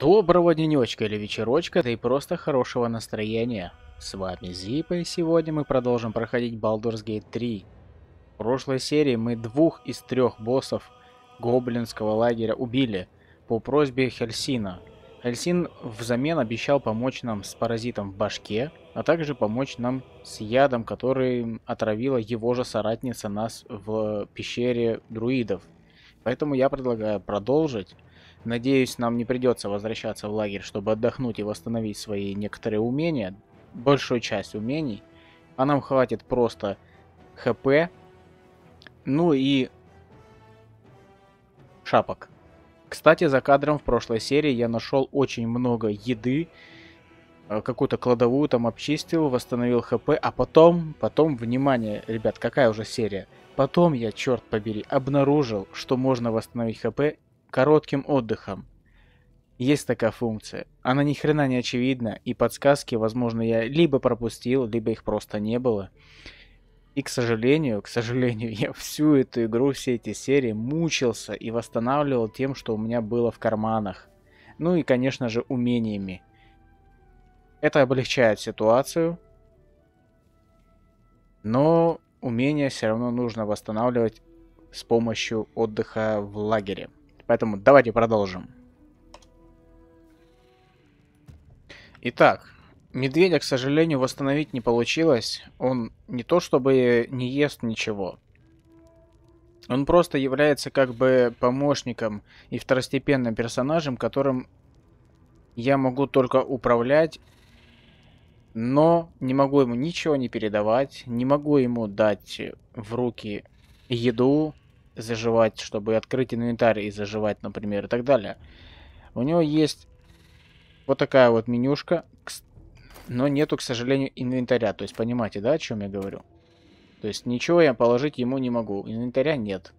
Доброго денечка или вечерочка, да и просто хорошего настроения. С вами Зипа, и сегодня мы продолжим проходить Baldur's Gate 3. В прошлой серии мы двух из трех боссов гоблинского лагеря убили по просьбе Хельсина. Хельсин взамен обещал помочь нам с паразитом в башке, а также помочь нам с ядом, который отравила его же соратница нас в пещере друидов. Поэтому я предлагаю продолжить Надеюсь, нам не придется возвращаться в лагерь, чтобы отдохнуть и восстановить свои некоторые умения, большую часть умений, а нам хватит просто ХП, ну и шапок. Кстати, за кадром в прошлой серии я нашел очень много еды, э, какую-то кладовую там обчистил, восстановил ХП, а потом, потом, внимание, ребят, какая уже серия, потом я, черт побери, обнаружил, что можно восстановить ХП коротким отдыхом. Есть такая функция. Она ни хрена не очевидна, и подсказки, возможно, я либо пропустил, либо их просто не было. И, к сожалению, к сожалению, я всю эту игру, все эти серии мучился и восстанавливал тем, что у меня было в карманах. Ну и, конечно же, умениями. Это облегчает ситуацию, но умения все равно нужно восстанавливать с помощью отдыха в лагере. Поэтому давайте продолжим. Итак, медведя, к сожалению, восстановить не получилось. Он не то чтобы не ест ничего. Он просто является как бы помощником и второстепенным персонажем, которым я могу только управлять, но не могу ему ничего не передавать, не могу ему дать в руки еду, заживать, чтобы открыть инвентарь и заживать, например, и так далее. У него есть вот такая вот менюшка, но нету, к сожалению, инвентаря. То есть понимаете, да, о чем я говорю? То есть ничего я положить ему не могу, инвентаря нет.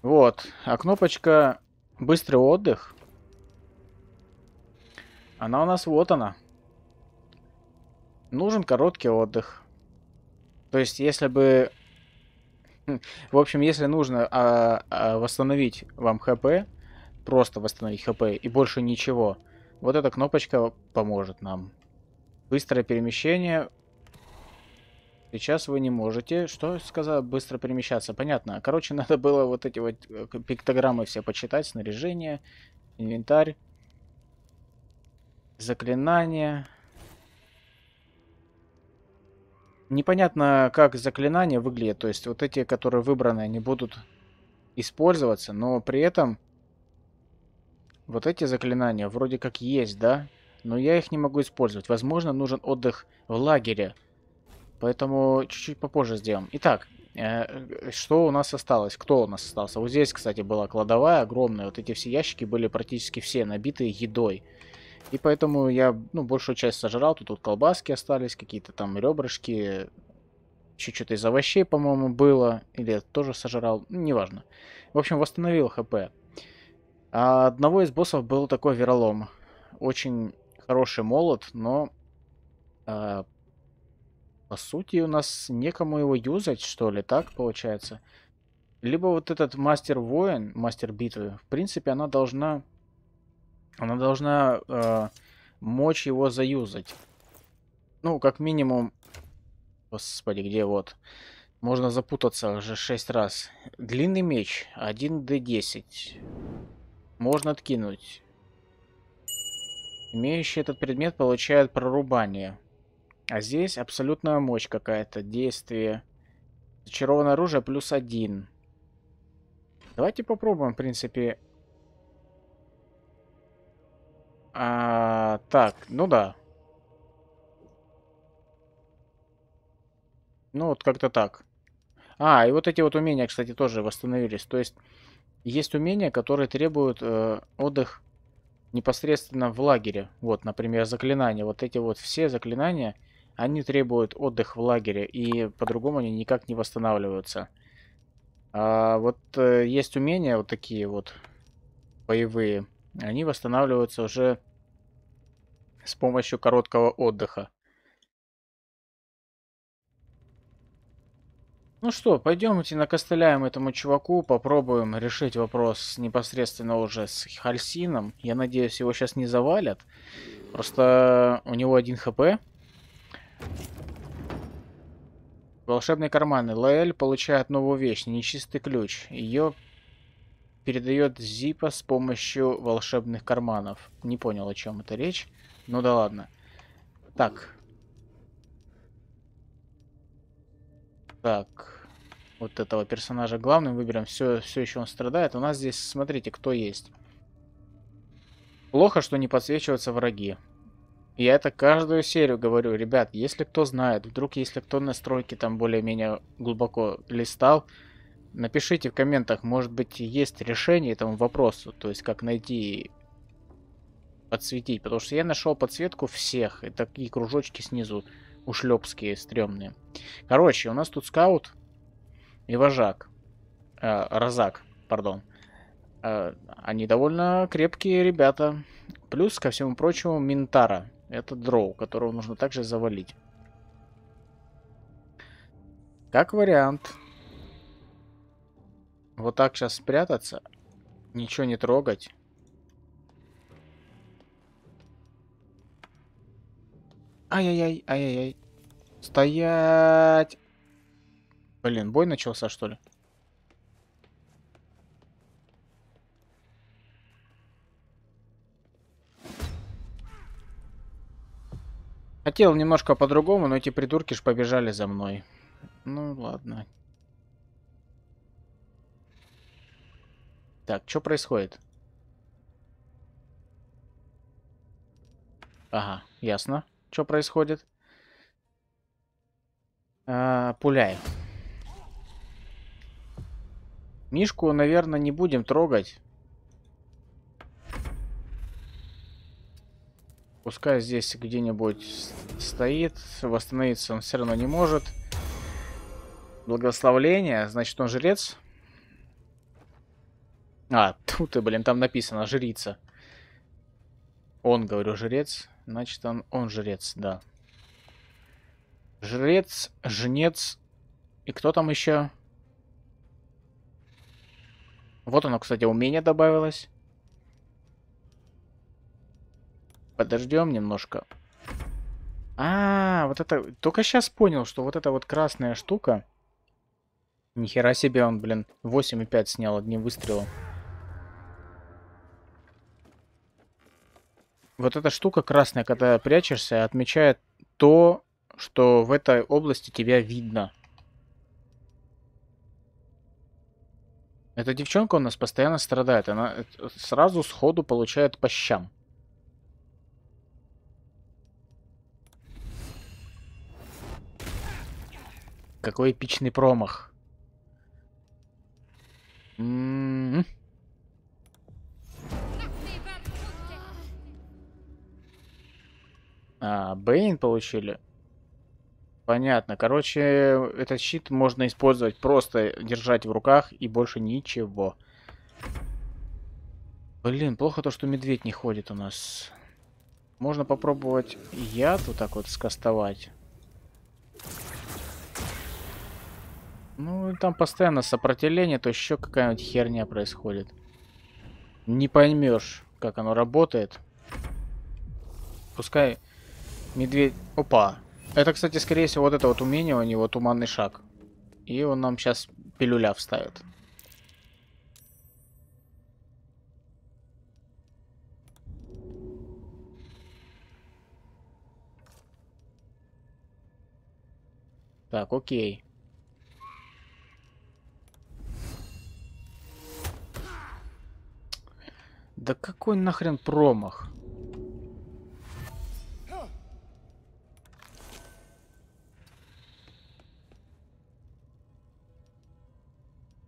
Вот, а кнопочка «Быстрый отдых», она у нас вот она. Нужен короткий отдых. То есть, если бы... Хм, в общем, если нужно а, а, восстановить вам ХП, просто восстановить ХП и больше ничего, вот эта кнопочка поможет нам. Быстрое перемещение. Сейчас вы не можете. Что сказал? Быстро перемещаться. Понятно. Короче, надо было вот эти вот э, пиктограммы все почитать. Снаряжение, инвентарь, заклинание... Непонятно, как заклинания выглядят. То есть вот эти, которые выбраны, они будут использоваться, но при этом вот эти заклинания вроде как есть, да? Но я их не могу использовать. Возможно, нужен отдых в лагере. Поэтому чуть-чуть попозже сделаем. Итак, э, что у нас осталось? Кто у нас остался? Вот здесь, кстати, была кладовая огромная. Вот эти все ящики были практически все набиты едой. И поэтому я, ну, большую часть сожрал. Тут, тут колбаски остались, какие-то там ребрышки. Еще что-то из овощей, по-моему, было. Или я тоже сожрал. Ну, неважно. В общем, восстановил ХП. А одного из боссов был такой веролом. Очень хороший молот, но... А, по сути, у нас некому его юзать, что ли, так получается. Либо вот этот мастер-воин, мастер битвы, в принципе, она должна она должна э, мочь его заюзать. Ну, как минимум... Господи, где вот? Можно запутаться уже 6 раз. Длинный меч. 1d10. Можно откинуть. Имеющий этот предмет получает прорубание. А здесь абсолютная мощь какая-то. Действие. Зачарованное оружие плюс один. Давайте попробуем, в принципе, а, так, ну да. Ну вот как-то так. А, и вот эти вот умения, кстати, тоже восстановились. То есть есть умения, которые требуют э, отдых непосредственно в лагере. Вот, например, заклинания. Вот эти вот все заклинания, они требуют отдых в лагере. И по-другому они никак не восстанавливаются. А вот э, есть умения вот такие вот боевые они восстанавливаются уже с помощью короткого отдыха. Ну что, пойдемте накостыляем этому чуваку, попробуем решить вопрос непосредственно уже с Хальсином. Я надеюсь, его сейчас не завалят. Просто у него один хп. Волшебный карманы. Лаэль получает новую вещь, нечистый ключ. Ее передает Зипа с помощью волшебных карманов. Не понял, о чем это речь. Ну да ладно. Так. Так. Вот этого персонажа главным выберем. Все, все еще он страдает. У нас здесь, смотрите, кто есть. Плохо, что не подсвечиваются враги. Я это каждую серию говорю, ребят, если кто знает, вдруг если кто на стройке там более-менее глубоко листал, Напишите в комментах, может быть, есть решение этому вопросу, то есть как найти подсветить, потому что я нашел подсветку всех, и такие кружочки снизу ушлепские, стрёмные. Короче, у нас тут скаут и вожак, э, розак, пардон. Э, они довольно крепкие ребята. Плюс, ко всему прочему, Ментара. Это дроу, которого нужно также завалить. Как вариант. Вот так сейчас спрятаться. Ничего не трогать. Ай-яй-яй, ай-яй-яй. Стоять! Блин, бой начался, что ли? Хотел немножко по-другому, но эти придурки ж побежали за мной. Ну ладно, Так, что происходит? Ага, ясно. Что происходит? А, пуляй. Мишку, наверное, не будем трогать. Пускай здесь где-нибудь стоит. Восстановиться он все равно не может. Благословление. Значит, он жрец. А, тут ты, блин, там написано жрица. Он, говорю, жрец. Значит, он, он жрец, да. Жрец, жнец. И кто там еще? Вот оно, кстати, умение добавилось. Подождем немножко. А, вот это... Только сейчас понял, что вот эта вот красная штука... Нихера себе он, блин, 8,5 снял одним выстрелом. вот эта штука красная, когда прячешься, отмечает то, что в этой области тебя видно. Эта девчонка у нас постоянно страдает. Она э, сразу сходу получает по щам. Какой эпичный промах. М -м -м. А, Бейн получили. Понятно. Короче, этот щит можно использовать просто держать в руках и больше ничего. Блин, плохо то, что медведь не ходит у нас. Можно попробовать яд вот так вот скастовать. Ну, там постоянно сопротивление, то еще какая-нибудь херня происходит. Не поймешь, как оно работает. Пускай Медведь... Опа. Это, кстати, скорее всего, вот это вот умение у него, туманный шаг. И он нам сейчас пилюля вставит. Так, окей. Да какой нахрен промах?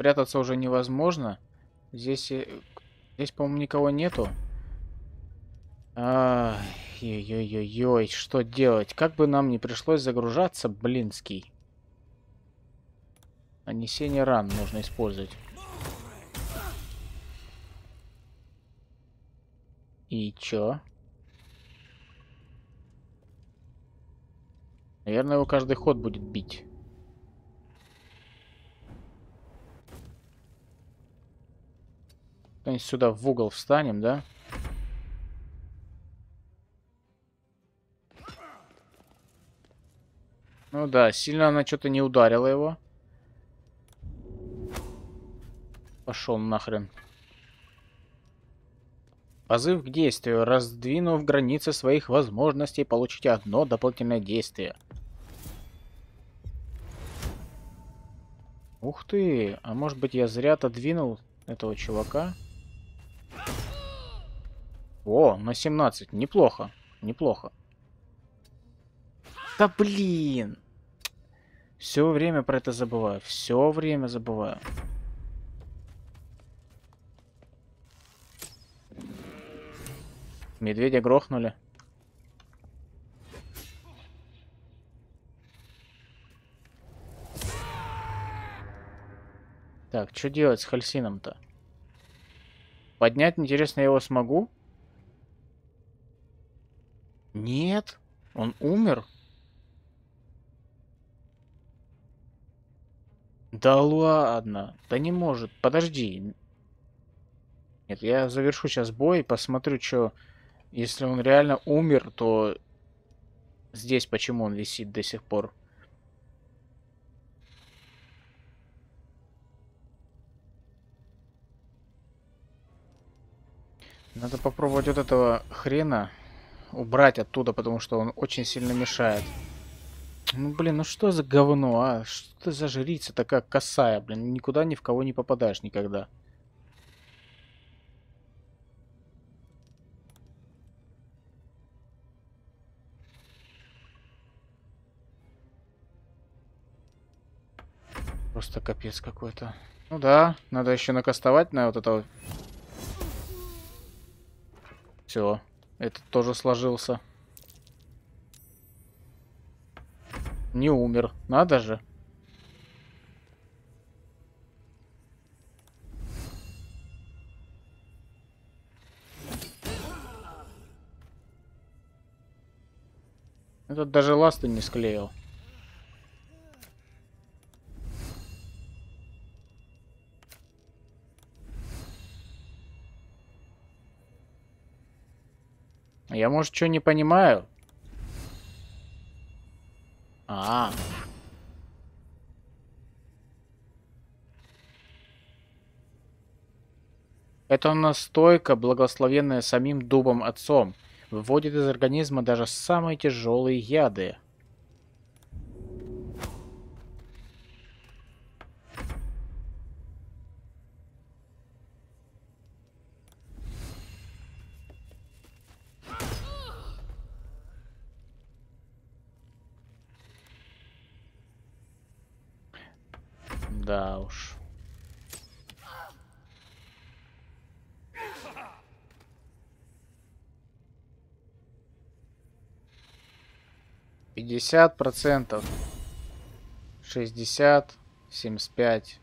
Прятаться уже невозможно. Здесь, э, здесь по-моему, никого нету. Ой-ой-ой, что делать? Как бы нам не пришлось загружаться, блинский. Нанесение ран нужно использовать. И чё? Наверное, его каждый ход будет бить. Куда-нибудь сюда в угол встанем, да? Ну да, сильно она что-то не ударила его. Пошел нахрен. Позыв к действию. Раздвинув границы своих возможностей, получите одно дополнительное действие. Ух ты! А может быть я зря отодвинул этого чувака? О, на 17. Неплохо. Неплохо. Да блин. Все время про это забываю. Все время забываю. Медведя грохнули. Так, что делать с Хальсином-то? Поднять, интересно, я его смогу? Нет, он умер. Да ладно, да не может. Подожди. Нет, я завершу сейчас бой, посмотрю, что... Если он реально умер, то... Здесь почему он висит до сих пор? Надо попробовать вот этого хрена убрать оттуда, потому что он очень сильно мешает. Ну, блин, ну что за говно, а? Что ты за жрица такая косая, блин? Никуда ни в кого не попадаешь никогда. Просто капец какой-то. Ну да, надо еще накастовать на вот этого. Все. Этот тоже сложился. Не умер. Надо же. Этот даже ласты не склеил. Я, может, что не понимаю? А. -а. Эта настойка, благословенная самим дубом отцом, выводит из организма даже самые тяжелые яды. 50 процентов 60 75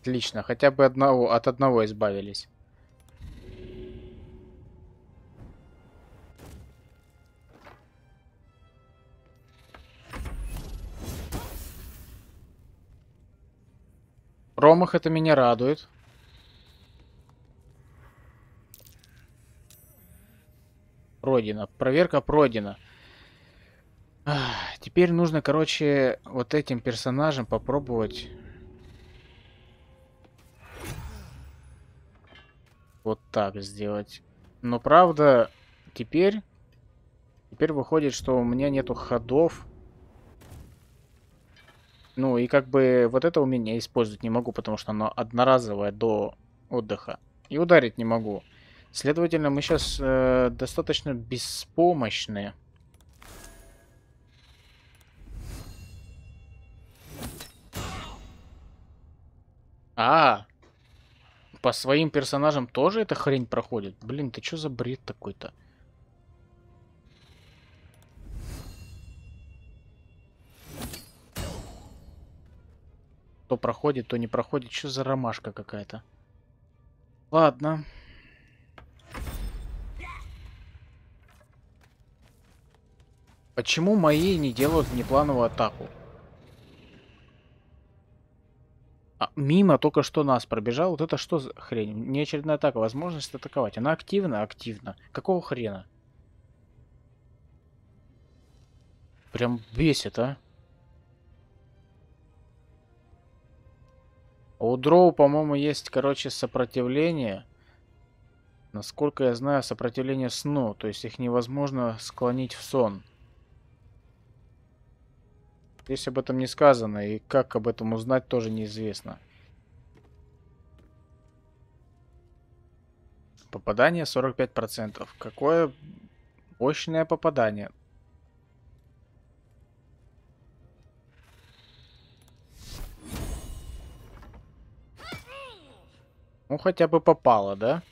отлично хотя бы одного от одного избавились Промах это меня радует. пройдена. Проверка пройдена. Теперь нужно, короче, вот этим персонажем попробовать... Вот так сделать. Но правда, теперь... Теперь выходит, что у меня нету ходов. Ну и как бы вот это умение использовать не могу, потому что оно одноразовое до отдыха. И ударить не могу. Следовательно, мы сейчас э, достаточно беспомощны. А, по своим персонажам тоже эта хрень проходит? Блин, ты что за бред такой-то? То проходит, то не проходит. Что за ромашка какая-то? Ладно. Ладно. Почему мои не делают внеплановую атаку? А, мимо только что нас пробежал. Вот это что за хрень? Не очередная атака. Возможность атаковать. Она активна? Активна. Какого хрена? Прям бесит, а? а? У дроу, по-моему, есть, короче, сопротивление. Насколько я знаю, сопротивление сну. То есть их невозможно склонить в сон. Здесь об этом не сказано, и как об этом узнать, тоже неизвестно. Попадание 45%. Какое мощное попадание. Ну, хотя бы попало, да?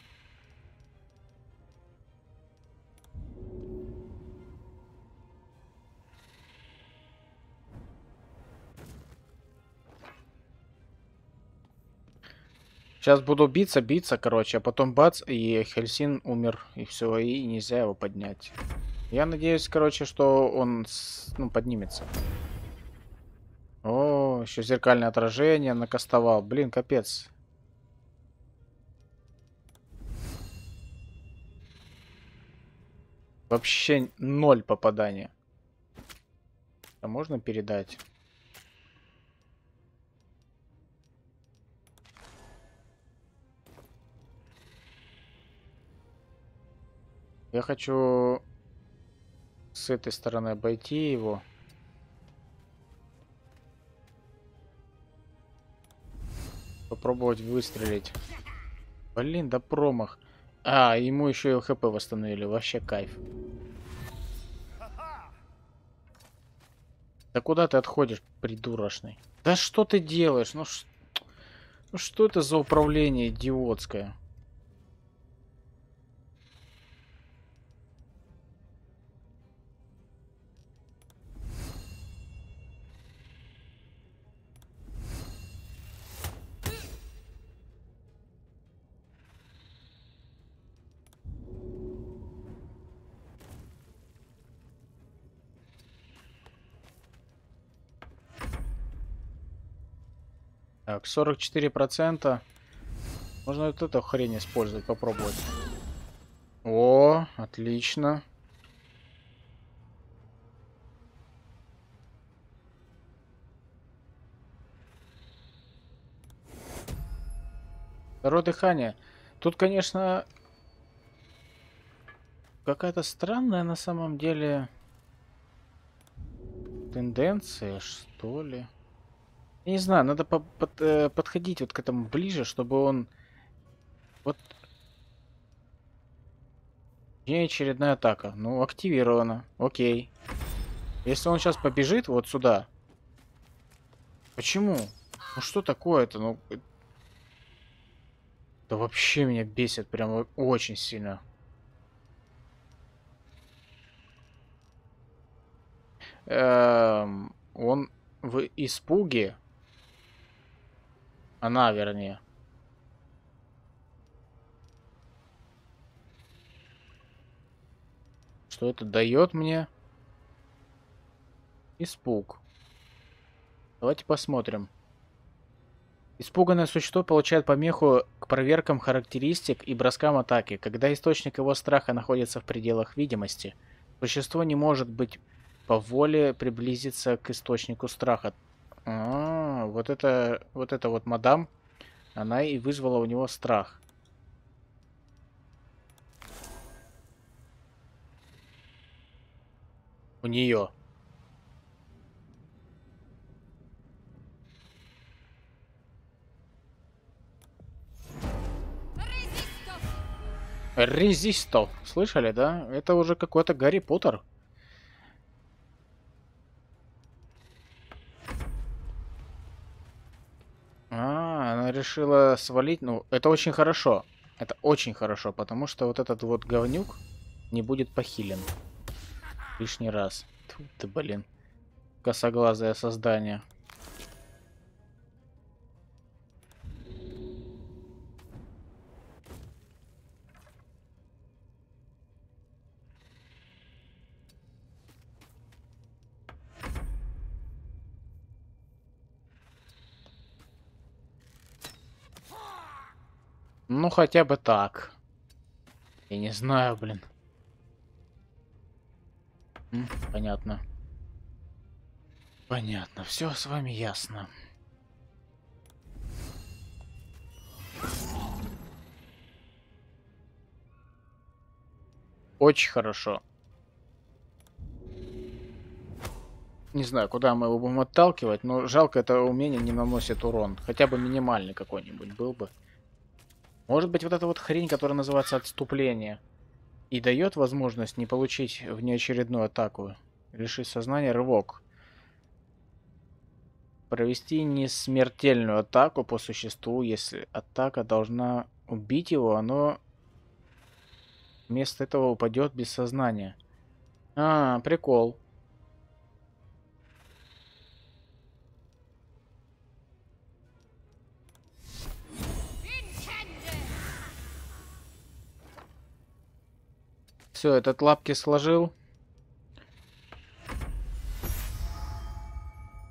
Сейчас буду биться, биться, короче, а потом бац, и Хельсин умер, и все, и нельзя его поднять. Я надеюсь, короче, что он ну, поднимется. О, еще зеркальное отражение накастовал. Блин, капец. Вообще ноль попадания. А можно передать? Я хочу с этой стороны обойти его. Попробовать выстрелить. Блин, да промах. А, ему еще и ЛХП восстановили. Вообще кайф. Да куда ты отходишь, придурочный? Да что ты делаешь? Ну, ш... ну что это за управление идиотское? Так, 44%. Можно вот эту хрень использовать, попробовать. О, отлично. Второе дыхание. Тут, конечно, какая-то странная на самом деле тенденция, что ли. Я не знаю, надо по под э, подходить вот к этому ближе, чтобы он... Вот... И очередная атака. Ну, активирована. Окей. Если он сейчас побежит вот сюда... Почему? Ну что такое-то? Ну... Э, да вообще меня бесит прям очень сильно. Эм, он в испуге она, вернее. Что это дает мне? Испуг. Давайте посмотрим. Испуганное существо получает помеху к проверкам характеристик и броскам атаки. Когда источник его страха находится в пределах видимости, существо не может быть по воле приблизиться к источнику страха, а, вот это, вот это вот мадам, она и вызвала у него страх. У нее. Резисто. Слышали, да? Это уже какой-то Гарри Поттер. Э, решила свалить. Ну, это очень хорошо. Это очень хорошо, потому что вот этот вот говнюк не будет похилен. Лишний раз. Тьфу ты, блин. Косоглазое создание. Ну, хотя бы так. Я не знаю, блин. понятно. Понятно, все с вами ясно. Очень хорошо. Не знаю, куда мы его будем отталкивать, но жалко, это умение не наносит урон. Хотя бы минимальный какой-нибудь был бы. Может быть, вот эта вот хрень, которая называется отступление, и дает возможность не получить внеочередную атаку, лишить сознания рывок. Провести несмертельную атаку по существу, если атака должна убить его, оно вместо этого упадет без сознания. А, прикол. Все, этот лапки сложил.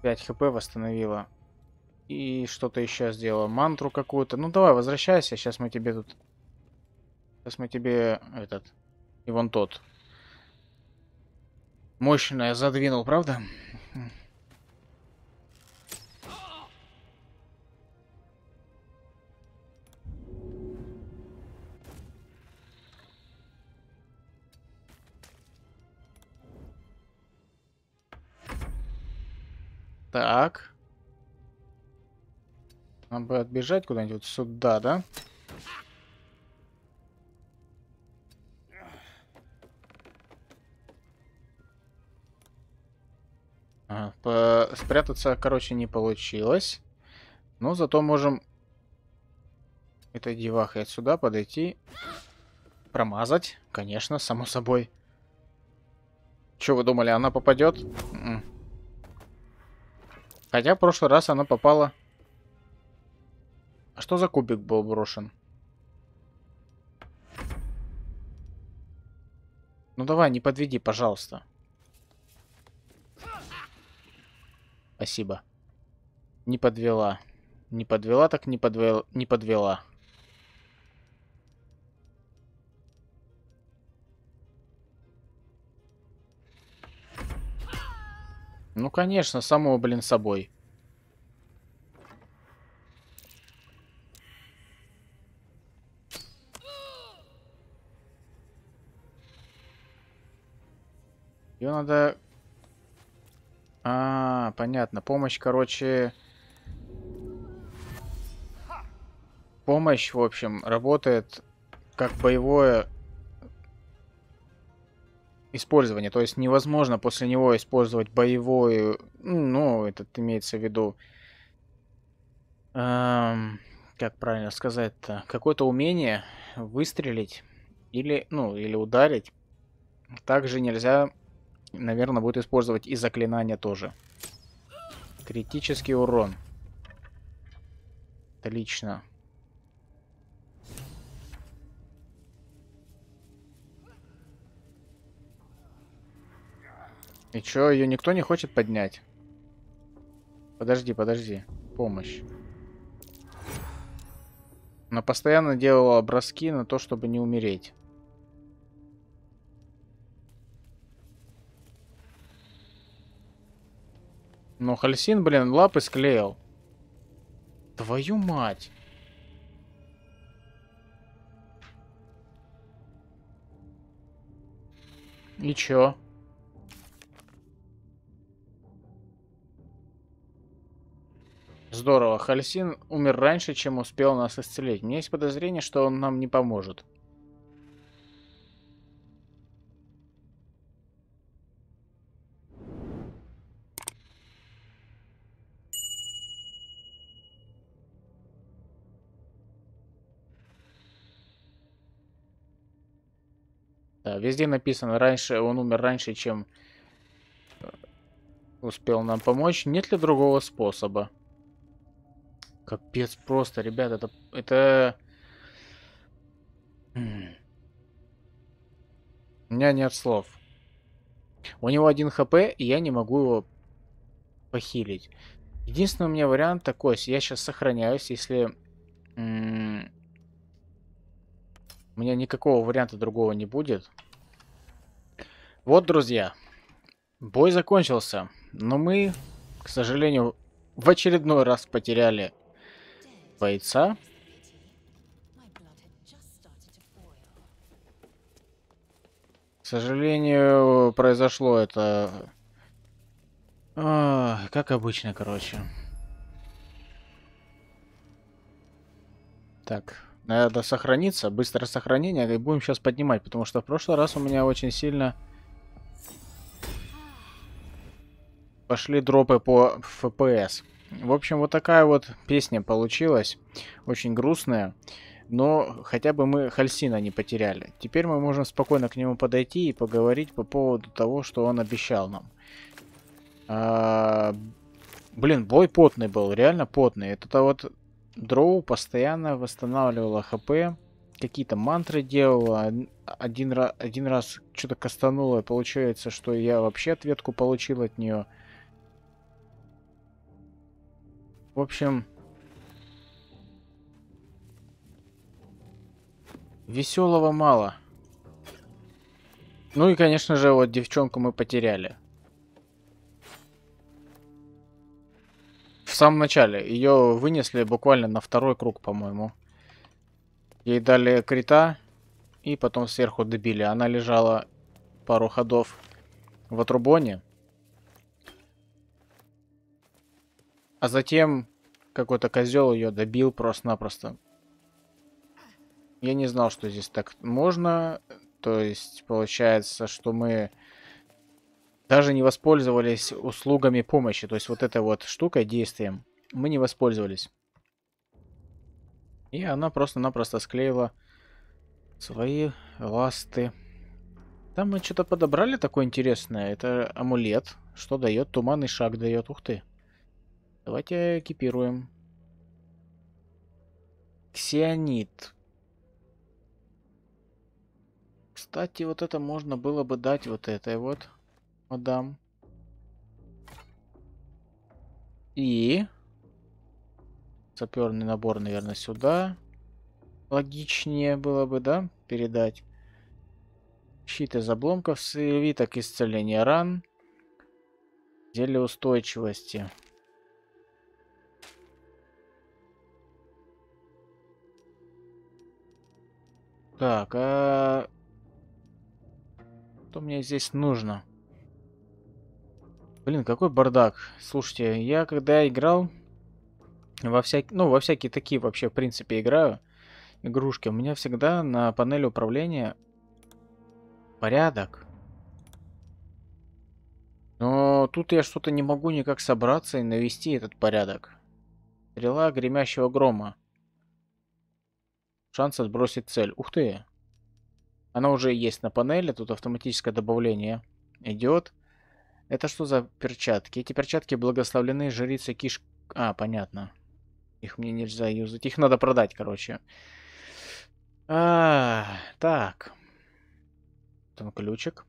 5 хп восстановила. И что-то еще сделала. Мантру какую-то. Ну давай, возвращайся. Сейчас мы тебе тут... Сейчас мы тебе этот... И вон тот. Мощное задвинул, правда? Так. надо бы отбежать куда-нибудь вот сюда, да? Ага, Спрятаться, короче, не получилось. Но ну, зато можем этой девахой отсюда подойти. Промазать, конечно, само собой. Че вы думали, она попадет? Хотя в прошлый раз она попала... А что за кубик был брошен? Ну давай, не подведи, пожалуйста. Спасибо. Не подвела. Не подвела, так не подвела. Не подвела. Ну, конечно, самого, блин, собой. Ее надо... А, понятно. Помощь, короче... Помощь, в общем, работает как боевое использования. То есть невозможно после него использовать боевой, ну, этот имеется в виду, эм, как правильно сказать-то, какое-то умение выстрелить или, ну, или ударить. Также нельзя, наверное, будет использовать и заклинания тоже. Критический урон. Отлично. Отлично. И чё, ее никто не хочет поднять? Подожди, подожди. Помощь. Она постоянно делала броски на то, чтобы не умереть. Но Хальсин, блин, лапы склеил. Твою мать. И чё? Здорово, Хальсин умер раньше, чем успел нас исцелить. У меня есть подозрение, что он нам не поможет. Да, везде написано, раньше он умер раньше, чем э, успел нам помочь. Нет ли другого способа? Капец просто, ребят, это... это... У меня нет слов. У него один хп, и я не могу его похилить. Единственный у меня вариант такой, я сейчас сохраняюсь, если... У меня никакого варианта другого не будет. Вот, друзья, бой закончился. Но мы, к сожалению, в очередной раз потеряли бойца. К сожалению, произошло это... А, как обычно, короче. Так, надо сохраниться, быстрое сохранение, и будем сейчас поднимать, потому что в прошлый раз у меня очень сильно пошли дропы по FPS. В общем, вот такая вот песня получилась. Очень грустная. Но хотя бы мы Хальсина не потеряли. Теперь мы можем спокойно к нему подойти и поговорить по поводу того, что он обещал нам. А, блин, бой потный был, реально потный. Это вот Дроу постоянно восстанавливала ХП, какие-то мантры делала. Один, раз, один раз что-то кастанула, получается, что я вообще ответку получил от нее. В общем... Веселого мало. Ну и, конечно же, вот девчонку мы потеряли. В самом начале. Ее вынесли буквально на второй круг, по-моему. Ей дали крита. И потом сверху добили. Она лежала пару ходов в отрубоне. А затем какой-то козел ее добил просто-напросто. Я не знал, что здесь так можно. То есть получается, что мы даже не воспользовались услугами помощи. То есть вот эта вот штука действием, мы не воспользовались. И она просто-напросто склеила свои ласты. Там мы что-то подобрали такое интересное. Это амулет, что дает туманный шаг дает. Ух ты. Давайте экипируем. Ксионит. Кстати, вот это можно было бы дать вот этой вот, мадам. И... Саперный набор, наверное, сюда. Логичнее было бы, да, передать. Щит из обломков, свиток исцеления ран. Зелье устойчивости. Так, а... Что мне здесь нужно? Блин, какой бардак. Слушайте, я когда играл во всякие... Ну, во всякие такие вообще, в принципе, играю игрушки. У меня всегда на панели управления порядок. Но тут я что-то не могу никак собраться и навести этот порядок. Стрела гремящего грома. Шанс отбросить цель. Ух ты! Она уже есть на панели, тут автоматическое добавление идет. Это что за перчатки? Эти перчатки благословлены жрицей киш... А, понятно. Их мне нельзя юзать. Их надо продать, короче. А, так. Там ключик.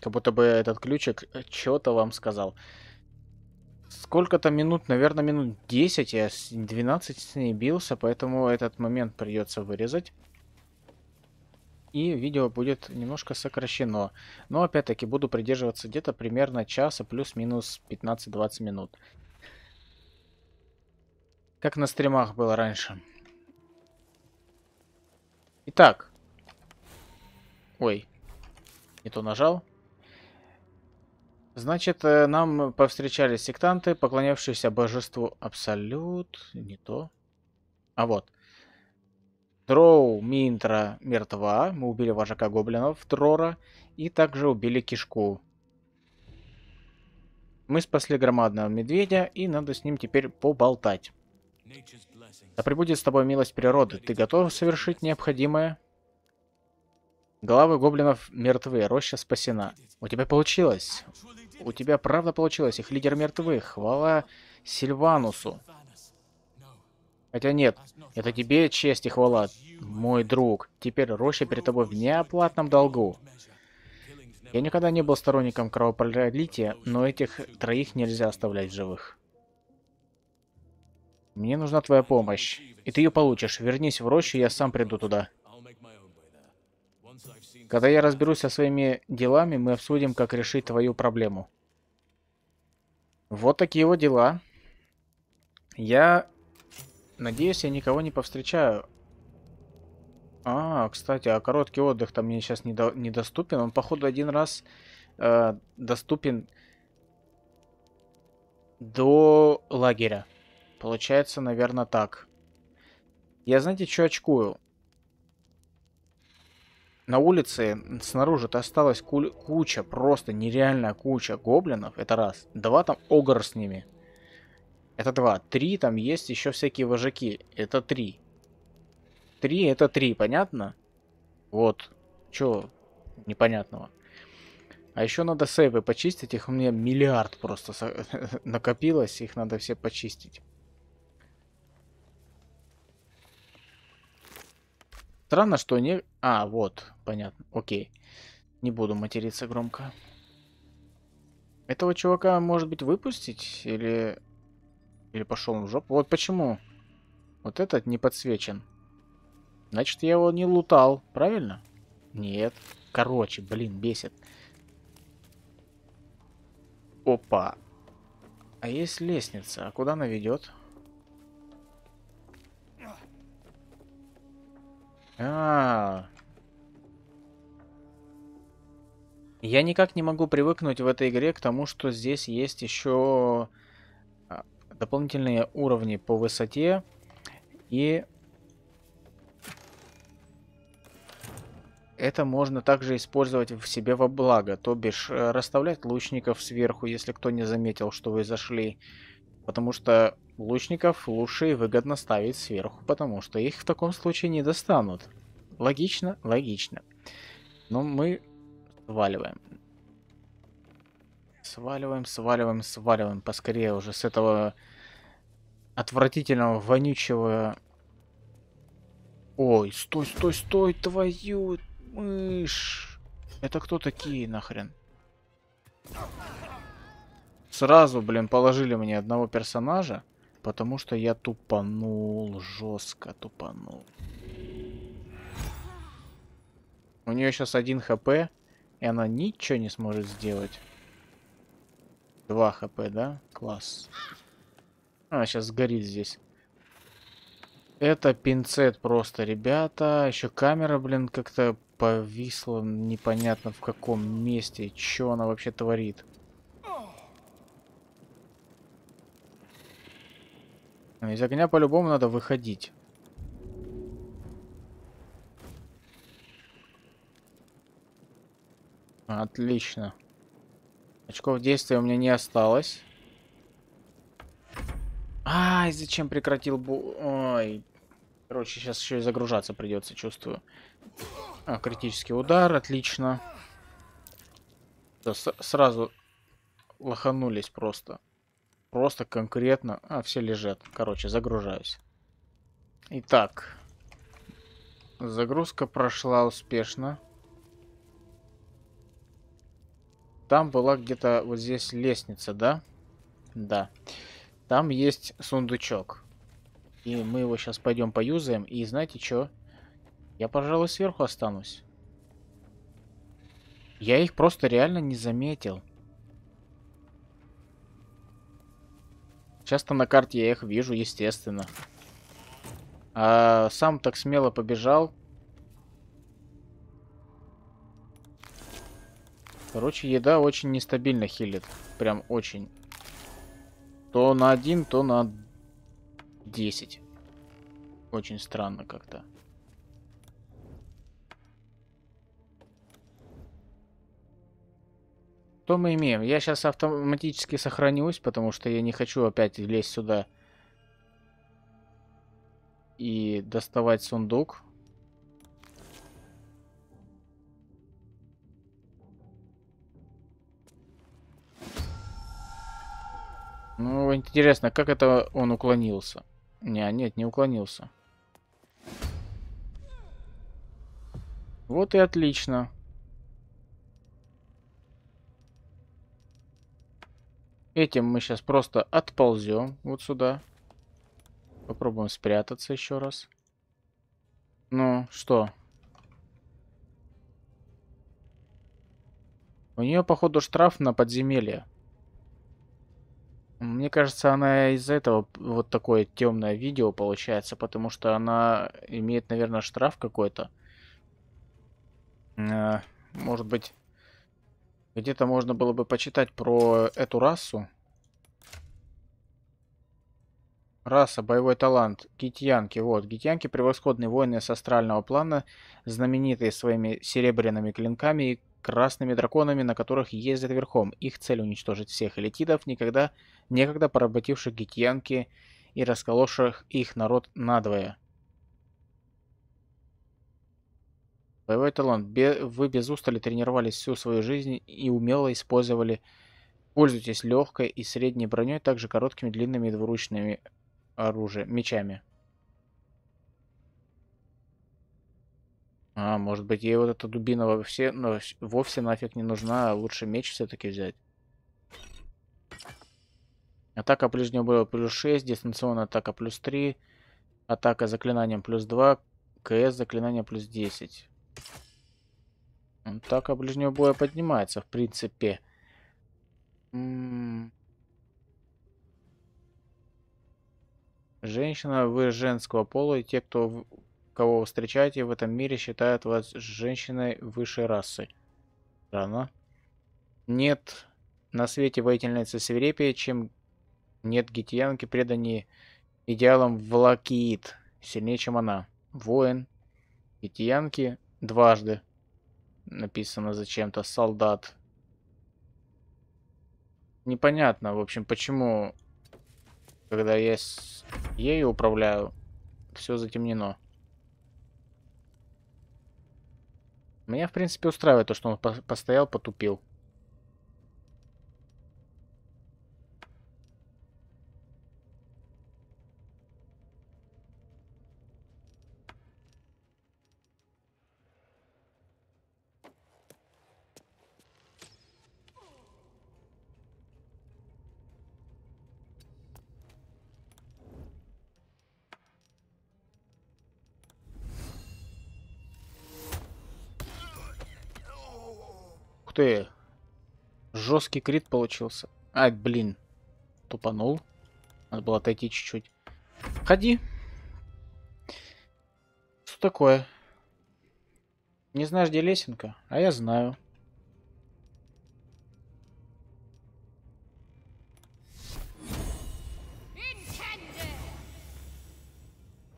Как будто бы этот ключик что-то вам сказал сколько-то минут, наверное, минут 10, я 12 с ней бился, поэтому этот момент придется вырезать. И видео будет немножко сокращено. Но опять-таки буду придерживаться где-то примерно часа плюс-минус 15-20 минут. Как на стримах было раньше. Итак. Ой. Не то нажал. Значит, э, нам повстречались сектанты, поклонявшиеся божеству Абсолют. Не то. А вот. Дроу Минтра мертва. Мы убили вожака гоблинов Трора. И также убили кишку. Мы спасли громадного медведя, и надо с ним теперь поболтать. Да прибудет с тобой милость природы. Ты готов совершить необходимое? Головы гоблинов мертвы, роща спасена. У тебя получилось у тебя правда получилось. Их лидер мертвы. Хвала Сильванусу. Хотя нет, это тебе честь и хвала, мой друг. Теперь роща перед тобой в неоплатном долгу. Я никогда не был сторонником кровопролития, но этих троих нельзя оставлять в живых. Мне нужна твоя помощь, и ты ее получишь. Вернись в рощу, я сам приду туда. Когда я разберусь со своими делами, мы обсудим, как решить твою проблему. Вот такие вот дела. Я надеюсь, я никого не повстречаю. А, кстати, а короткий отдых там мне сейчас недоступен. Он, походу, один раз э, доступен до лагеря. Получается, наверное, так. Я, знаете, что очкую? на улице снаружи-то осталась куча, просто нереальная куча гоблинов. Это раз. Два там огр с ними. Это два. Три там есть еще всякие вожаки. Это три. Три это три, понятно? Вот. Че непонятного? А еще надо сейвы почистить. Их у меня миллиард просто накопилось. Их надо все почистить. Странно, что не... А, вот, понятно, окей. Не буду материться громко. Этого чувака, может быть, выпустить? Или... Или пошел в жопу? Вот почему вот этот не подсвечен. Значит, я его не лутал, правильно? Нет. Короче, блин, бесит. Опа. А есть лестница. А куда она ведет? А, -а, а. Я никак не могу привыкнуть в этой игре к тому, что здесь есть еще а, дополнительные уровни по высоте и это можно также использовать в себе во благо, то бишь э, расставлять лучников сверху, если кто не заметил, что вы зашли, потому что Лучников лучше и выгодно ставить сверху, потому что их в таком случае не достанут. Логично, логично. Но мы сваливаем. Сваливаем, сваливаем, сваливаем. Поскорее уже с этого отвратительного, вонючего... Ой, стой, стой, стой, твою мышь. Это кто такие нахрен? Сразу, блин, положили мне одного персонажа. Потому что я тупанул, жестко тупанул. У нее сейчас один хп, и она ничего не сможет сделать. Два хп, да? Класс. А, сейчас сгорит здесь. Это пинцет просто, ребята. Еще камера, блин, как-то повисла непонятно в каком месте. Что она вообще творит? Из огня по-любому надо выходить. Отлично. Очков действия у меня не осталось. Ай, зачем прекратил бу... Ой. Короче, сейчас еще и загружаться придется, чувствую. А, критический удар, отлично. Да, сразу лоханулись просто просто конкретно... А, все лежат. Короче, загружаюсь. Итак. Загрузка прошла успешно. Там была где-то вот здесь лестница, да? Да. Там есть сундучок. И мы его сейчас пойдем поюзаем. И знаете что? Я, пожалуй, сверху останусь. Я их просто реально не заметил. Часто на карте я их вижу, естественно. А сам так смело побежал. Короче, еда очень нестабильно хилит. Прям очень. То на один, то на 10. Очень странно как-то. Что мы имеем? Я сейчас автоматически сохранюсь, потому что я не хочу опять лезть сюда и доставать сундук. Ну, интересно, как это он уклонился? Не, нет, не уклонился. Вот и отлично. Этим мы сейчас просто отползем вот сюда. Попробуем спрятаться еще раз. Ну, что? У нее, походу, штраф на подземелье. Мне кажется, она из-за этого вот такое темное видео получается, потому что она имеет, наверное, штраф какой-то. Э, может быть, где-то можно было бы почитать про эту расу. Раса, боевой талант, гитьянки. Вот, гитьянки превосходные воины с астрального плана, знаменитые своими серебряными клинками и красными драконами, на которых ездят верхом. Их цель уничтожить всех элитидов, никогда, некогда поработивших гитьянки и расколовших их народ надвое. Боевой талант. Бе вы без устали тренировались всю свою жизнь и умело использовали. Пользуйтесь легкой и средней броней, также короткими, длинными и двуручными оружием, мечами. А, может быть, ей вот эта дубина вовсе, но вовсе нафиг не нужна, а лучше меч все-таки взять. Атака ближнего боя плюс 6, дистанционная атака плюс 3, атака заклинанием плюс 2, КС заклинание плюс 10 так от ближнего боя поднимается, в принципе. Женщина, вы женского пола, и те, кто кого вы встречаете в этом мире, считают вас женщиной высшей расы. Странно. Нет на свете воительницы свирепия, чем нет гитьянки, преданнее идеалам Влакиит, сильнее, чем она. Воин, гитьянки, Дважды. Написано зачем-то солдат. Непонятно, в общем, почему, когда я с... ею управляю, все затемнено. Меня, в принципе, устраивает то, что он постоял, потупил. ты! Жесткий крит получился. Ай, блин. Тупанул. Надо было отойти чуть-чуть. Входи. Что такое? Не знаешь, где лесенка? А я знаю.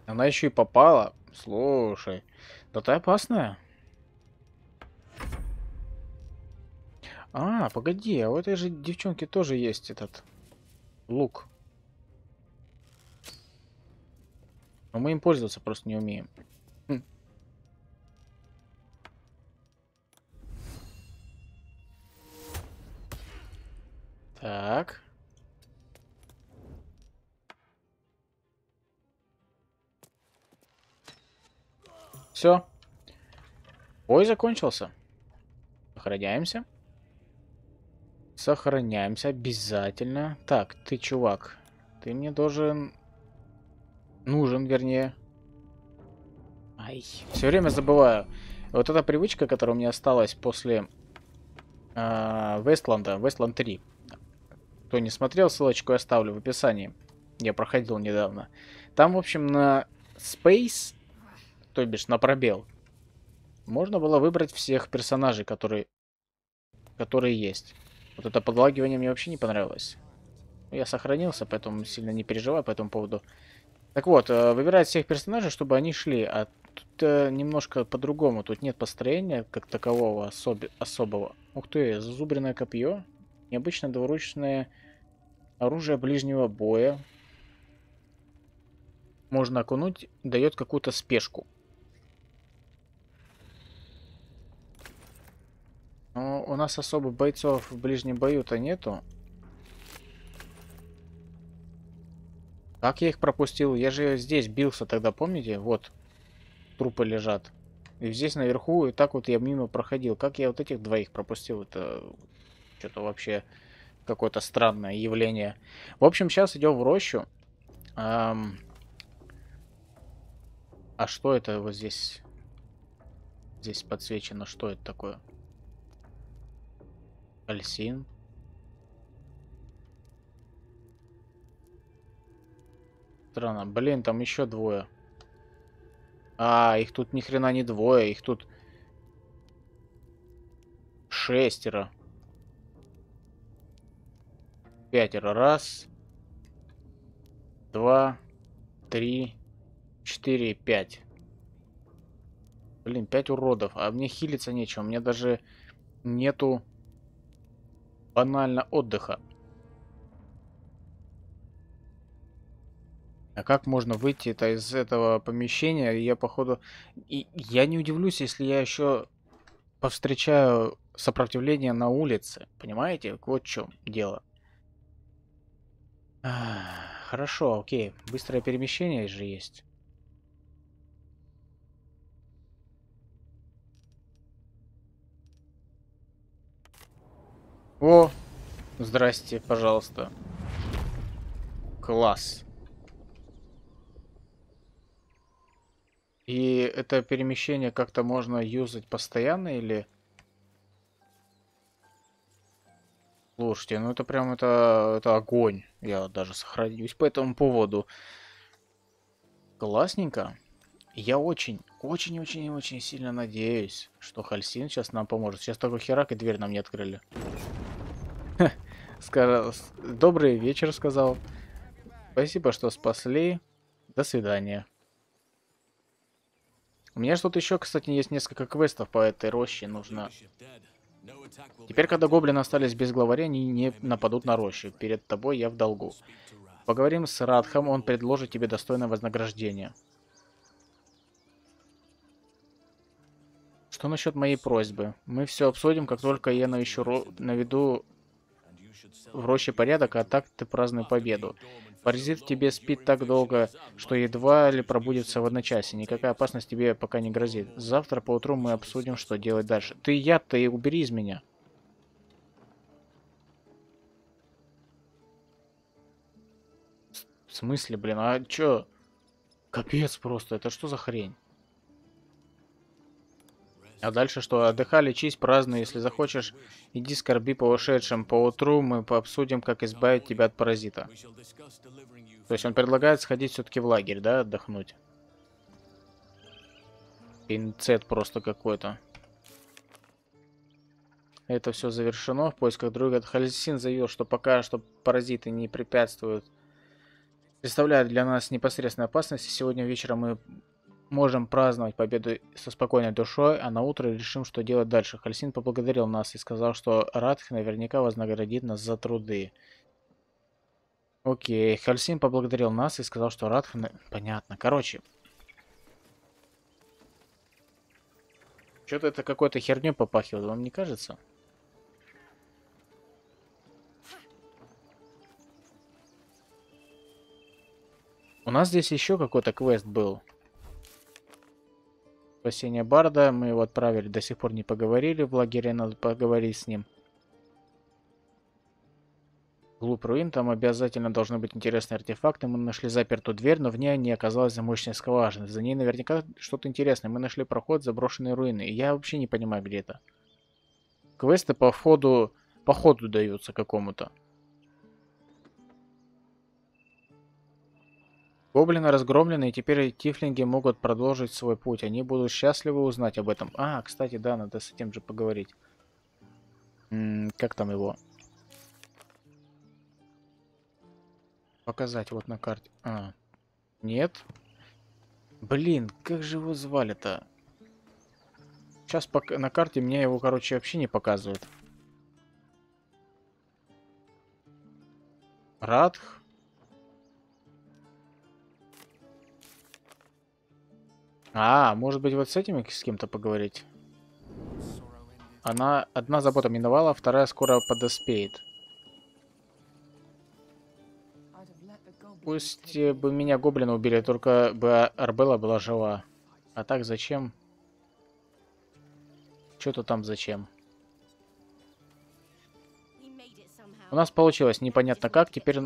Она еще и попала. Слушай, да ты опасная. А, погоди, а у этой же девчонки тоже есть этот лук. Но мы им пользоваться просто не умеем. Хм. Так. Все. Бой закончился. Охраняемся. Сохраняемся обязательно. Так, ты, чувак, ты мне должен... Нужен, вернее. Ай. Все время забываю. Вот эта привычка, которая у меня осталась после э, Вестланда, Вестланд 3. Кто не смотрел, ссылочку я оставлю в описании. Я проходил недавно. Там, в общем, на Space, то бишь на пробел, можно было выбрать всех персонажей, которые, которые есть. Вот это подлагивание мне вообще не понравилось. Я сохранился, поэтому сильно не переживаю по этому поводу. Так вот, э, выбирать всех персонажей, чтобы они шли, а тут э, немножко по-другому. Тут нет построения как такового особ особого. Ух ты, зазубренное копье. Необычное двуручное оружие ближнего боя. Можно окунуть, дает какую-то спешку. Но у нас особо бойцов в ближнем бою-то нету. Как я их пропустил? Я же здесь бился тогда, помните? Вот. Трупы лежат. И здесь наверху, и так вот я мимо проходил. Как я вот этих двоих пропустил? Это что-то вообще какое-то странное явление. В общем, сейчас идем в рощу. Эм... А что это вот здесь? Здесь подсвечено, что это такое? Альсин. Странно. Блин, там еще двое. А, их тут ни хрена не двое, их тут шестеро. Пятеро. Раз, два, три, четыре, пять. Блин, пять уродов. А мне хилиться нечего. мне даже нету банально отдыха. А как можно выйти это из этого помещения? Я походу... И я не удивлюсь, если я еще повстречаю сопротивление на улице. Понимаете? Вот в чем дело. Хорошо, окей. Быстрое перемещение же есть. О, здрасте, пожалуйста. Класс. И это перемещение как-то можно юзать постоянно или... Слушайте, ну это прям это, это огонь. Я даже сохранюсь по этому поводу. Классненько. Я очень, очень-очень-очень сильно надеюсь, что Хальсин сейчас нам поможет. Сейчас такой херак, и дверь нам не открыли. Сказал, добрый вечер, сказал. Спасибо, что спасли. До свидания. У меня что-то еще, кстати, есть несколько квестов по этой роще. Нужно... Теперь, когда гоблины остались без главаря, они не нападут на рощу. Перед тобой я в долгу. Поговорим с Радхом, он предложит тебе достойное вознаграждение. Что насчет моей просьбы? Мы все обсудим, как только я навещу ро... наведу в роще порядок, а так ты празднуй победу. Паразит в тебе спит так долго, что едва ли пробудется в одночасье. Никакая опасность тебе пока не грозит. Завтра поутру мы обсудим, что делать дальше. Ты яд-то и убери из меня. В смысле, блин, а чё? Капец просто, это что за хрень? А дальше что? Отдыхали, честь праздную, если захочешь. Иди скорби по ушедшим. По утру мы пообсудим, как избавить тебя от паразита. То есть он предлагает сходить все-таки в лагерь, да, отдохнуть. Пинцет просто какой-то. Это все завершено. В поисках друга Хальсин заявил, что пока что паразиты не препятствуют представляют для нас непосредственную опасность. Сегодня вечером мы Можем праздновать победу со спокойной душой, а на утро решим, что делать дальше. Хальсин поблагодарил нас и сказал, что Радх наверняка вознаградит нас за труды. Окей, Хальсин поблагодарил нас и сказал, что Радх... Понятно, короче. Что-то это какой-то херню попахивает, вам не кажется? У нас здесь еще какой-то квест был спасения Барда. Мы его отправили, до сих пор не поговорили. В лагере надо поговорить с ним. Глуп руин, там обязательно должны быть интересные артефакты. Мы нашли запертую дверь, но в ней не оказалась замочная скважина, За ней наверняка что-то интересное. Мы нашли проход заброшенные руины. И я вообще не понимаю, где это. Квесты по ходу, по ходу даются какому-то. Гоблины разгромлены, и теперь тифлинги могут продолжить свой путь. Они будут счастливы узнать об этом. А, кстати, да, надо с этим же поговорить. М -м, как там его? Показать вот на карте. А, нет. Блин, как же его звали-то? Сейчас на карте меня его, короче, вообще не показывают. Радх. А, может быть вот с этими с кем-то поговорить? Она... Одна забота миновала, а вторая скоро подоспеет. Пусть э, бы меня гоблина убили, только бы Арбелла была жива. А так зачем? Что-то там зачем. У нас получилось, непонятно как. Теперь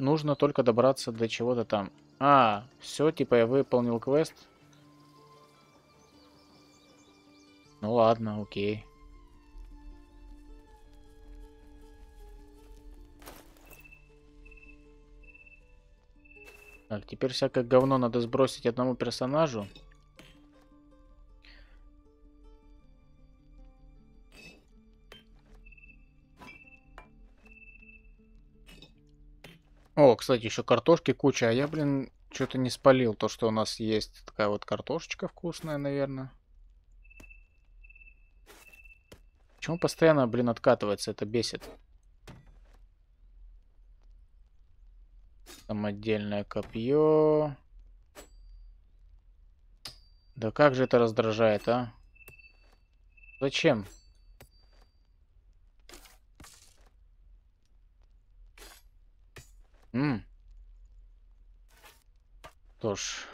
нужно только добраться до чего-то там. А, все, типа я выполнил квест. Ну ладно, окей. Так, теперь всякое говно надо сбросить одному персонажу. О, кстати, еще картошки куча, а я, блин, что-то не спалил то, что у нас есть такая вот картошечка вкусная, наверное. Почему постоянно, блин, откатывается? Это бесит. Там отдельное копье. Да как же это раздражает, а? Зачем? Ммм. Тож. ж.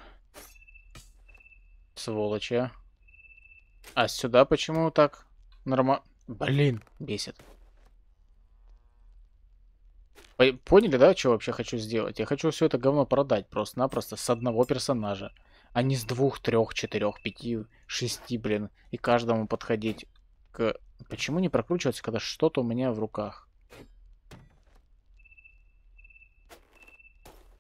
Сволочи, а. А сюда почему так нормально? Блин, бесит. Поняли, да, что вообще хочу сделать? Я хочу все это говно продать просто-напросто с одного персонажа, а не с двух, трех, четырех, пяти, шести, блин, и каждому подходить к... Почему не прокручиваться, когда что-то у меня в руках?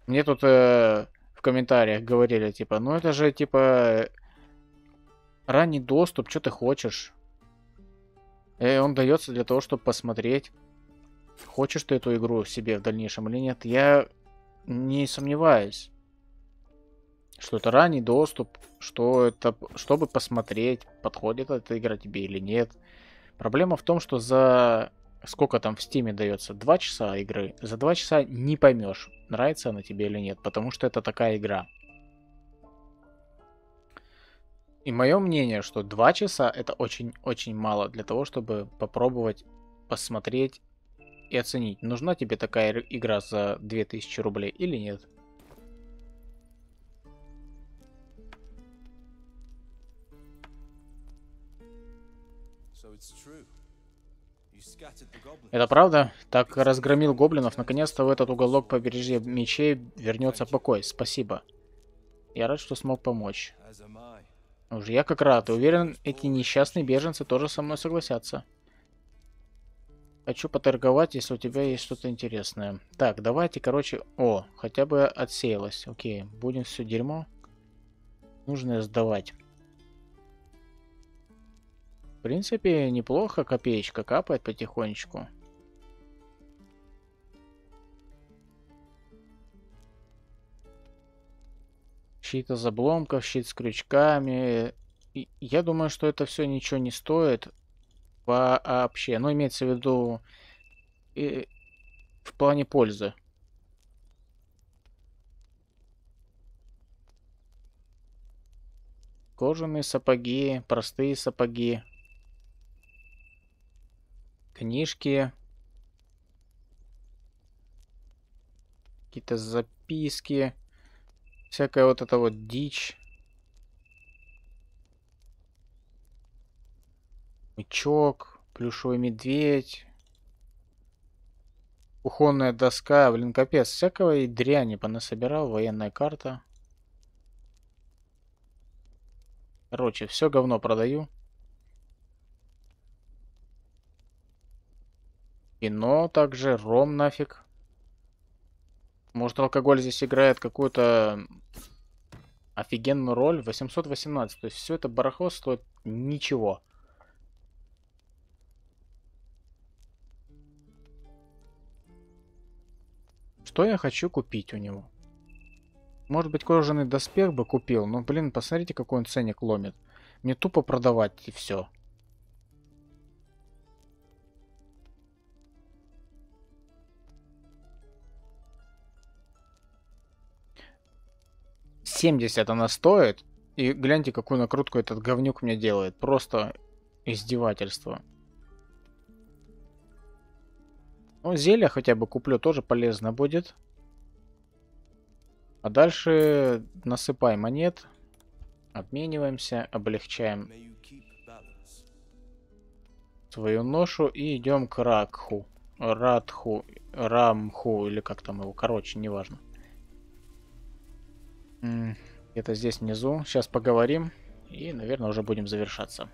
Мне тут э, в комментариях говорили, типа, ну это же, типа, ранний доступ, что ты хочешь? И э, он дается для того, чтобы посмотреть, хочешь ты эту игру себе в дальнейшем или нет. Я не сомневаюсь, что это ранний доступ, что это, чтобы посмотреть, подходит эта игра тебе или нет. Проблема в том, что за сколько там в стиме дается, 2 часа игры, за 2 часа не поймешь, нравится она тебе или нет, потому что это такая игра. И мое мнение, что 2 часа это очень-очень мало для того, чтобы попробовать посмотреть и оценить, нужна тебе такая игра за 2000 рублей или нет. Это правда? Так разгромил гоблинов, наконец-то в этот уголок побережья мечей вернется покой. Спасибо. Я рад, что смог помочь. Уже я как рад. Уверен, эти несчастные беженцы тоже со мной согласятся. Хочу поторговать, если у тебя есть что-то интересное. Так, давайте, короче... О, хотя бы отсеялось. Окей, будем все дерьмо. Нужно сдавать. В принципе, неплохо копеечка капает потихонечку. щит из обломков, щит с крючками. И я думаю, что это все ничего не стоит вообще. Но ну, имеется в виду и, э, в плане пользы. Кожаные сапоги, простые сапоги. Книжки. Какие-то записки. Всякая вот эта вот дичь. Мычок, плюшевый медведь. Кухонная доска, блин, капец. Всякого и дряни понасобирал, военная карта. Короче, все говно продаю. Вино также, ром нафиг. Может, алкоголь здесь играет какую-то офигенную роль? 818. То есть все это барахло стоит ничего. Что я хочу купить у него? Может быть, кожаный доспех бы купил, но, блин, посмотрите, какой он ценник ломит. Мне тупо продавать и все. 70 она стоит. И гляньте, какую накрутку этот говнюк мне делает. Просто издевательство. Ну, зелья хотя бы куплю, тоже полезно будет. А дальше насыпай монет. Обмениваемся, облегчаем свою ношу и идем к Ракху. Радху, Рамху или как там его, короче, неважно. важно. Это здесь внизу. Сейчас поговорим. И, наверное, уже будем завершаться.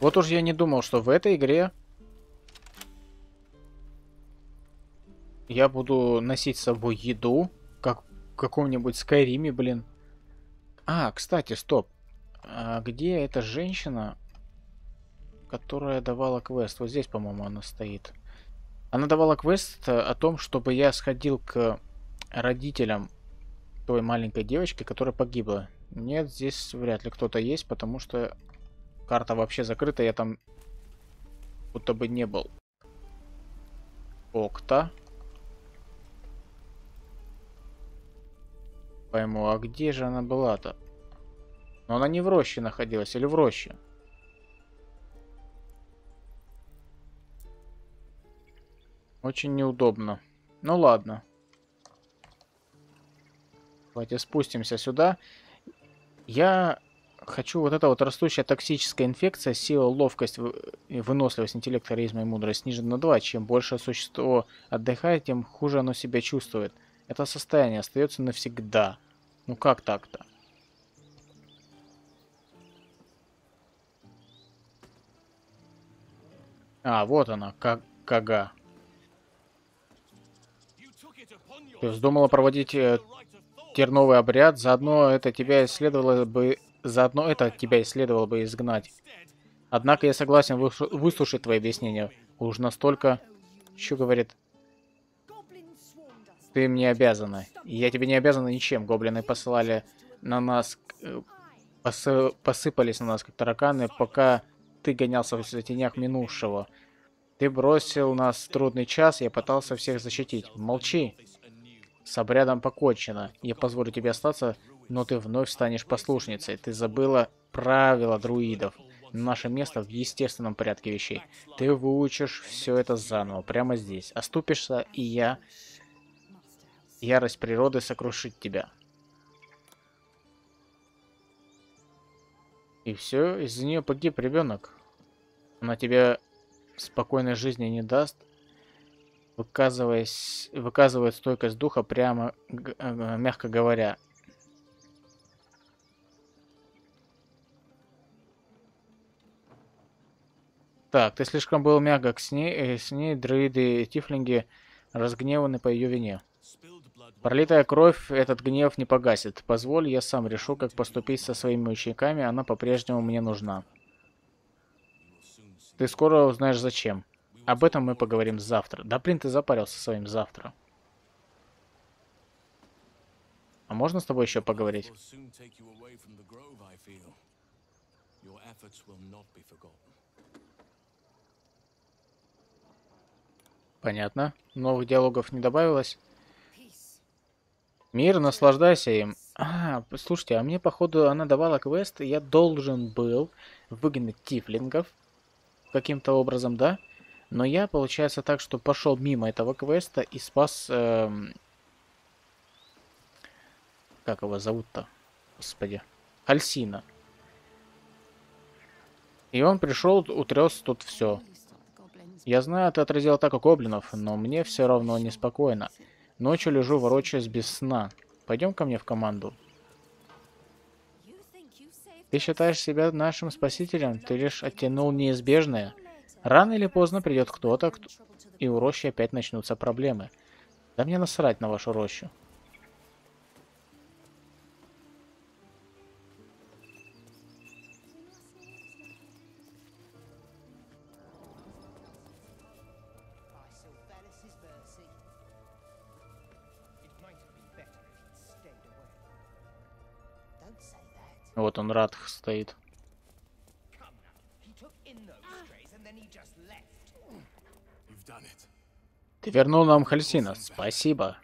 Вот уж я не думал, что в этой игре я буду носить с собой еду, как в каком-нибудь Скайриме, блин. А, кстати, стоп. А где эта женщина? которая давала квест. Вот здесь, по-моему, она стоит. Она давала квест э, о том, чтобы я сходил к родителям той маленькой девочки, которая погибла. Нет, здесь вряд ли кто-то есть, потому что карта вообще закрыта, я там будто бы не был. Окта. Пойму, а где же она была-то? Но она не в роще находилась, или в роще? Очень неудобно. Ну ладно. Давайте спустимся сюда. Я хочу вот эта вот растущая токсическая инфекция, сила, ловкость, выносливость, интеллект, харизма и мудрость снижена на 2. Чем больше существо отдыхает, тем хуже оно себя чувствует. Это состояние остается навсегда. Ну как так-то? А, вот она, как кага. Ты вздумала проводить э, терновый обряд, заодно это тебя исследовало бы... Заодно это тебя исследовало бы изгнать. Однако я согласен выслушать твои объяснения. Уж настолько... Еще говорит... Ты мне обязана. Я тебе не обязана ничем. Гоблины посылали э, на нас... Посыпались на нас, как тараканы, пока ты гонялся в тенях минувшего. Ты бросил нас в трудный час, я пытался всех защитить. Молчи. С обрядом покончено. Я позволю тебе остаться, но ты вновь станешь послушницей. Ты забыла правила друидов. Наше место в естественном порядке вещей. Ты выучишь все это заново, прямо здесь. Оступишься, и я... Ярость природы сокрушит тебя. И все, из-за нее погиб ребенок. Она тебе спокойной жизни не даст, выказываясь, выказывает стойкость духа прямо, э, мягко говоря. Так, ты слишком был мягок с ней, э, с ней друиды и тифлинги разгневаны по ее вине. Пролитая кровь этот гнев не погасит. Позволь, я сам решу, как поступить со своими учениками, она по-прежнему мне нужна. Ты скоро узнаешь зачем. Об этом мы поговорим завтра. Да, блин, ты запарился своим завтра. А можно с тобой еще поговорить? Понятно. Новых диалогов не добавилось. Мир, наслаждайся им. А, слушайте, а мне, походу, она давала квест, и я должен был выгнать тифлингов каким-то образом, да? Да. Но я, получается, так, что пошел мимо этого квеста и спас... Э, как его зовут-то? Господи. Альсина. И он пришел, утряс тут все. Я знаю, ты отразил атаку гоблинов, но мне все равно неспокойно. Ночью лежу, ворочаясь без сна. Пойдем ко мне в команду. Ты считаешь себя нашим спасителем? Ты лишь оттянул неизбежное? Рано или поздно придет кто-то, кто... и у рощи опять начнутся проблемы. Да мне насрать на вашу рощу. Вот он, Радх, стоит. Ты вернул нам Хальсина. Спасибо.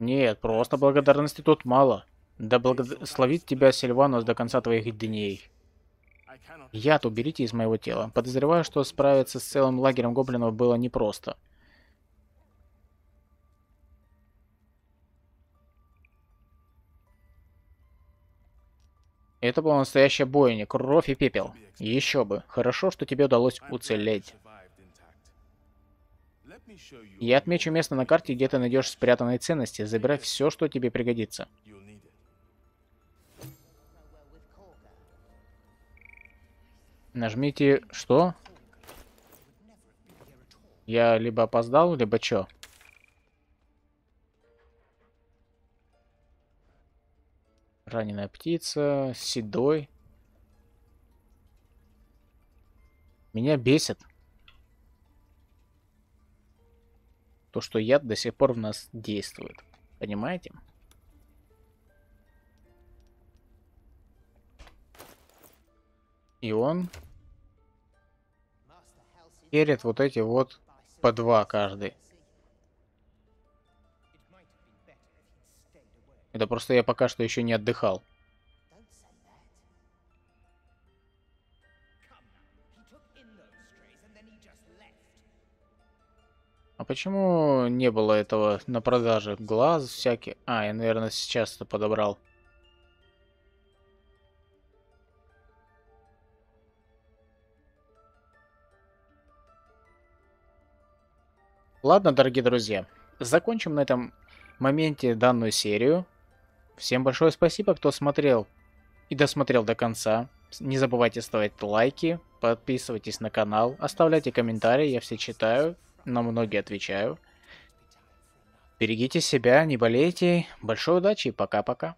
Нет, просто благодарности тут мало. Да благословит тебя Сильванус до конца твоих дней. Яд уберите из моего тела. Подозреваю, что справиться с целым лагерем гоблинов было непросто. Это была настоящая бойня, кровь и пепел. Еще бы. Хорошо, что тебе удалось уцелеть. Я отмечу место на карте, где ты найдешь спрятанные ценности. Забирай все, что тебе пригодится. Нажмите... Что? Я либо опоздал, либо чё? Раненая птица, седой. Меня бесит. То, что яд до сих пор в нас действует. Понимаете? И он перед вот эти вот по два каждый. Это просто я пока что еще не отдыхал. А почему не было этого на продаже? Глаз всякий... А, я, наверное, сейчас это подобрал. Ладно, дорогие друзья, закончим на этом моменте данную серию. Всем большое спасибо, кто смотрел и досмотрел до конца. Не забывайте ставить лайки, подписывайтесь на канал, оставляйте комментарии, я все читаю на многие отвечаю. Берегите себя, не болейте. Большой удачи и пока-пока.